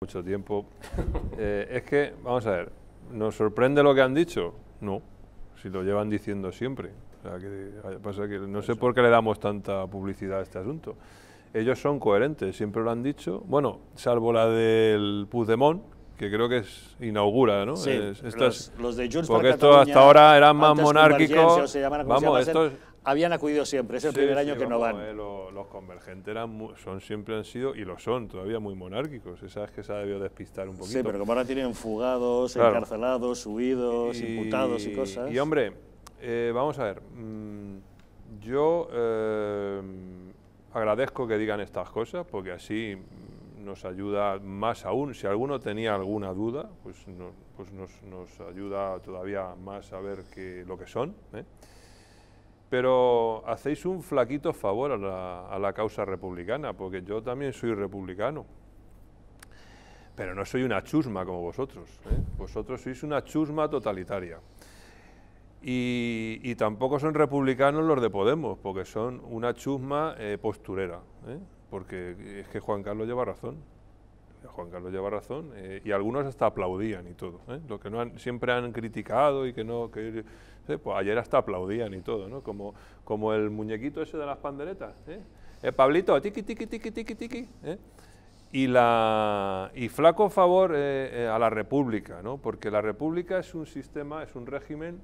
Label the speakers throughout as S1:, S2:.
S1: mucho tiempo. Eh, es que, vamos a ver, ¿nos sorprende lo que han dicho? No, si lo llevan diciendo siempre. Eh, pasa que no sé por qué le damos tanta publicidad a este asunto. Ellos son coherentes, siempre lo han dicho. Bueno, salvo la del Puigdemont, que creo que es inaugura, ¿no? los, de Junts Porque estos hasta ahora eran más monárquicos. Vamos, estos habían acudido siempre, es el primer año que no van. Eh, los, convergentes eran son, siempre han sido, y lo son, todavía muy monárquicos. Esa es que se ha debido despistar un poquito. Sí, pero como ahora tienen fugados, encarcelados, huidos, imputados y cosas. Y hombre, eh, vamos a ver, mm, yo eh, agradezco que digan estas cosas, porque así nos ayuda más aún. Si alguno tenía alguna duda, pues, pues nos, ayuda todavía más a ver lo que son pero hacéis un flaquito favor a la, a la causa republicana, porque yo también soy republicano pero no soy una chusma como vosotros. ¿eh? Vosotros sois una chusma totalitaria. Y, tampoco son republicanos los de Podemos, porque son una chusma eh, posturera. ¿eh? Porque es que Juan Carlos lleva razón. Juan Carlos lleva razón, eh, y algunos hasta aplaudían y todo. ¿eh? Lo que no siempre han criticado y que no... Eh, pues ayer hasta aplaudían y todo, ¿no? Como, como el muñequito ese de las panderetas. Eh, Pablito, tiqui, tiqui, tiqui, tiqui, tiqui. Y, la, y flaco favor a la República, ¿no? Porque la República es un sistema, es un régimen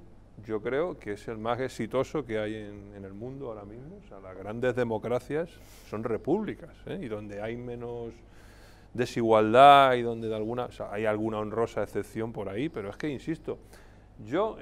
S1: yo creo que es el más exitoso que hay en, en, el mundo ahora mismo. O sea, las grandes democracias son repúblicas ¿eh? y donde hay menos desigualdad y donde de alguna, o sea, hay alguna honrosa excepción por ahí, pero es que, insisto, yo...